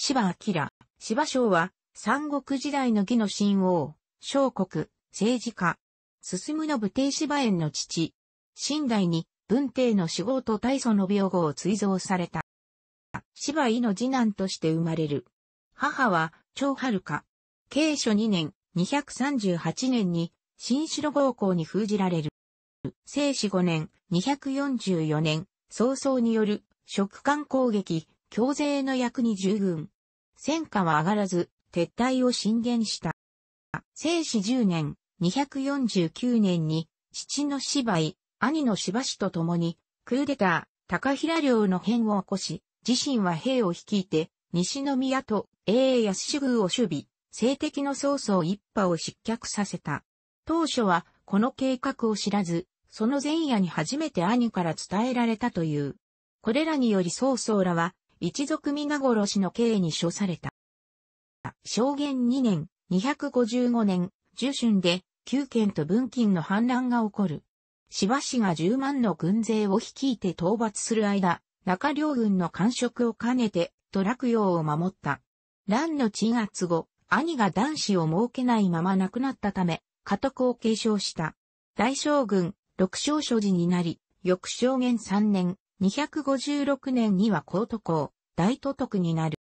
芝明、芝章は、三国時代の義の神王、小国、政治家、進むの武帝芝園の父、新代に文帝の死号と大祖の病後を追贈された。芝井の次男として生まれる。母は、長春か。慶初2年、238年に、新城高校に封じられる。生死5年、244年、早々による、食艦攻撃、強勢の役に従軍。戦果は上がらず、撤退を進言した。生死10年、249年に、父の芝居、兄の芝氏と共に、クーデター、高平領の変を起こし、自身は兵を率いて、西宮と英安主宮を守備、政敵の曹操一派を失脚させた。当初は、この計画を知らず、その前夜に初めて兄から伝えられたという。これらにより曹操らは、一族皆殺しの刑に処された。証言2年、255年、受春で、旧県と文金の反乱が起こる。芝氏が10万の軍勢を率いて討伐する間、中両軍の官職を兼ねて、と落葉を守った。乱の鎮圧後、兄が男子を設けないまま亡くなったため、家督を継承した。大将軍、六将所持になり、翌証元3年、256年には高都高、大都督になる。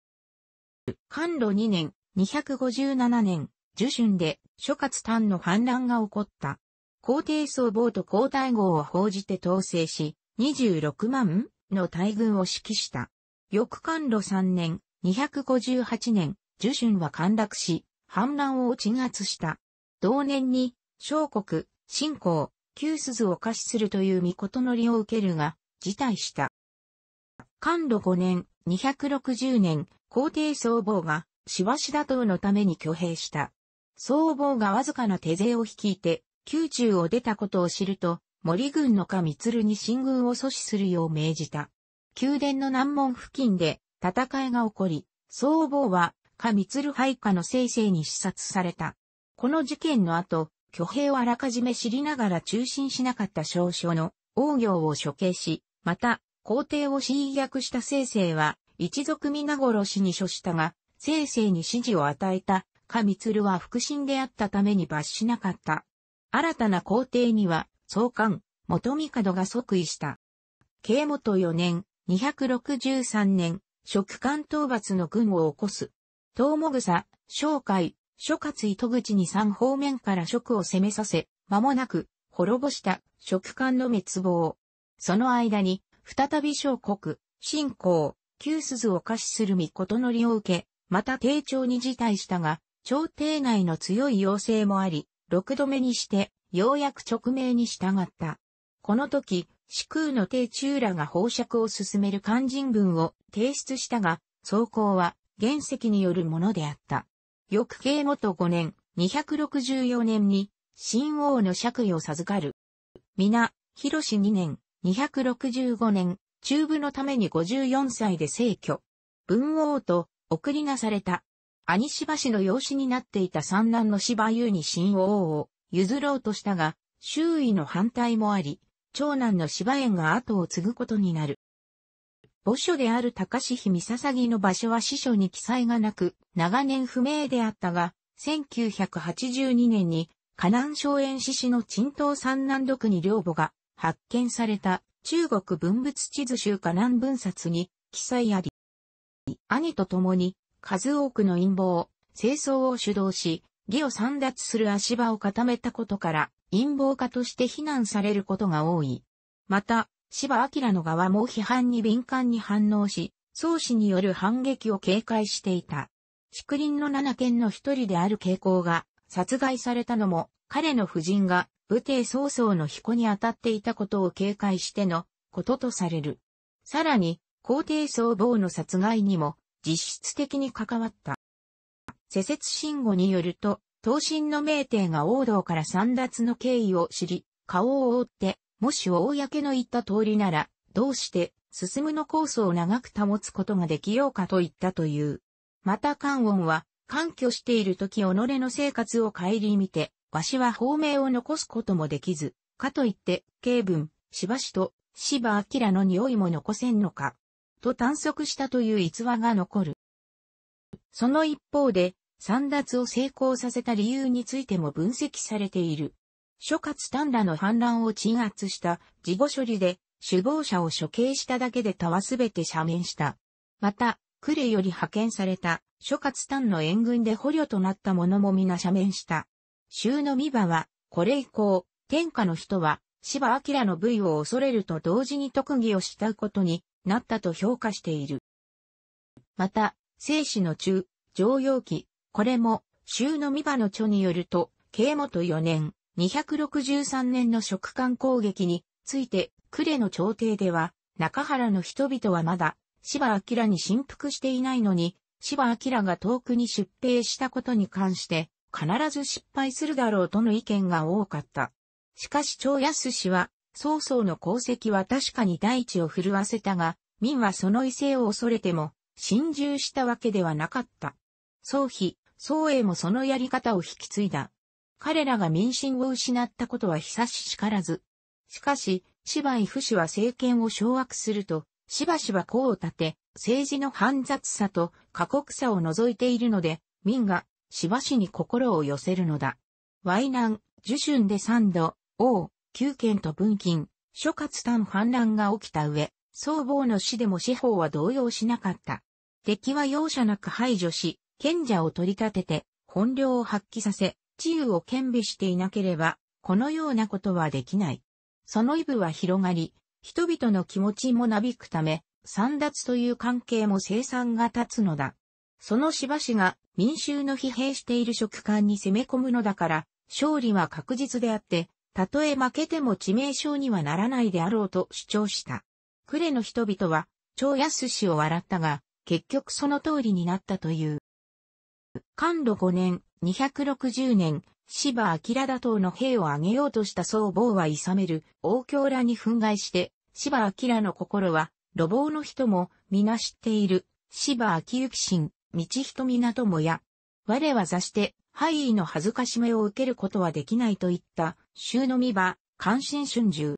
関路2年、257年、受春で諸葛丹の反乱が起こった。皇帝総防と皇太后を報じて統制し、26万の大軍を指揮した。翌関路3年、258年、受春は陥落し、反乱を鎮圧した。同年に、小国、新港、旧鈴を可視するという御事のりを受けるが、辞退した。官路5年、260年、皇帝総坊が、しわし打倒のために挙兵した。総坊がわずかな手勢を率いて、宮中を出たことを知ると、森軍の神鶴に進軍を阻止するよう命じた。宮殿の南門付近で戦いが起こり、総坊は神鶴配下の生成に視察された。この事件の後、挙兵をあらかじめ知りながら中心しなかった少将の王行を処刑し、また、皇帝を侵略した聖聖は、一族皆殺しに処したが、聖聖に指示を与えた、か鶴は腹心であったために罰しなかった。新たな皇帝には、総監、元帝が即位した。慶元四年、263年、職官討伐の軍を起こす。東もぐさ、商海、諸葛糸口に三方面から職を攻めさせ、間もなく、滅ぼした職官の滅亡。その間に、再び小国、新仰、旧鈴を可視する御事のりを受け、また丁重に辞退したが、朝廷内の強い要請もあり、六度目にして、ようやく直命に従った。この時、四空の帝中らが放釈を進める肝心文を提出したが、走行は原石によるものであった。翌慶元五年、264年に、新王の爵位を授かる。皆、広し二年、265年、中部のために54歳で逝去。文王と送りなされた。兄芝氏の養子になっていた三男の芝優に新王を譲ろうとしたが、周囲の反対もあり、長男の芝縁が後を継ぐことになる。墓所である高志姫笹木の場所は司書に記載がなく、長年不明であったが、1982年に、河南省園志士の陳東三男独に両母が発見された中国文物地図集か南文冊に記載あり、兄と共に数多くの陰謀、清掃を主導し、義を散奪する足場を固めたことから陰謀家として非難されることが多い。また、芝明の側も批判に敏感に反応し、宗氏による反撃を警戒していた。竹林の七県の一人である傾向が殺害されたのも彼の夫人が武帝曹操の彦に当たっていたことを警戒してのこととされる。さらに、皇帝曹某の殺害にも実質的に関わった。施設信号によると、東進の名帝が王道から三奪の経緯を知り、顔を覆って、もし公の言った通りなら、どうして、進むのコースを長く保つことができようかと言ったという。また関音は、関居している時己の生活を顧みて、わしは法名を残すこともできず、かといって、慶文、しばしと、き明の匂いも残せんのか、と探索したという逸話が残る。その一方で、三脱を成功させた理由についても分析されている。諸葛丹らの反乱を鎮圧した事後処理で、首謀者を処刑しただけで他はすべて赦免した。また、呉より派遣された諸葛丹の援軍で捕虜となった者も皆赦免した。州の御場は、これ以降、天下の人は、芝明の部位を恐れると同時に特技を慕うことになったと評価している。また、生死の中、常用期、これも、州の御場の著によると、慶元4年、263年の食官攻撃について、呉の朝廷では、中原の人々はまだ、芝明に振幅していないのに、芝明が遠くに出兵したことに関して、必ず失敗するだろうとの意見が多かった。しかし長安氏は、曹操の功績は確かに大地を震わせたが、民はその威勢を恐れても、心中したわけではなかった。曹丕、曹英もそのやり方を引き継いだ。彼らが民心を失ったことは久ししからず。しかし、芝居不死は政権を掌握すると、しばしば功を立て、政治の煩雑さと過酷さを除いているので、民がしばしに心を寄せるのだ。淮南、受春で三度、王、九県と文金、諸葛丹反乱が起きた上、双方の死でも司法は動揺しなかった。敵は容赦なく排除し、賢者を取り立てて、本領を発揮させ、治癒を兼備していなければ、このようなことはできない。そのイ部は広がり、人々の気持ちもなびくため、三脱という関係も生産が立つのだ。そのしばしが民衆の疲弊している食感に攻め込むのだから、勝利は確実であって、たとえ負けても致命傷にはならないであろうと主張した。クレの人々は、超安氏を笑ったが、結局その通りになったという。官路5年、260年、芝明打倒の兵を挙げようとした僧帽は勇める、王京らに憤慨して、芝明の心は、路傍の人も皆知っている、芝明行神、道人港もや、我は座して、敗位の恥ずかしめを受けることはできないといった、衆の見場、関心春秋。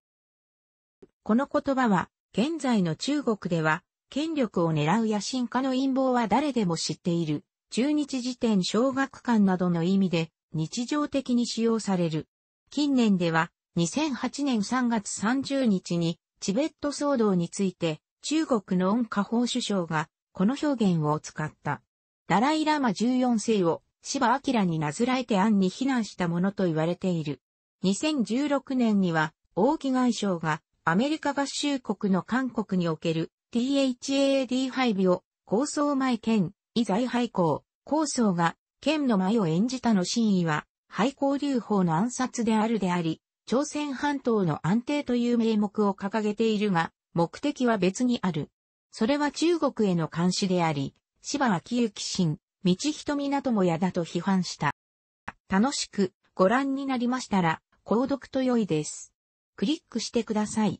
この言葉は、現在の中国では、権力を狙う野心家の陰謀は誰でも知っている、中日時点小学館などの意味で、日常的に使用される。近年では、2008年3月30日に、チベット騒動について、中国の恩家宝首相が、この表現を使った。ダライラマ14世を芝明になずらえて案に非難したものと言われている。2016年には、王毅外相がアメリカ合衆国の韓国における THAAD 配備を構想前兼、以在廃校、構想が県の前を演じたの真意は、廃校流法の暗殺であるであり、朝鮮半島の安定という名目を掲げているが、目的は別にある。それは中国への監視であり、芝脇幸新、道人どもやだと批判した。楽しくご覧になりましたら、購読と良いです。クリックしてください。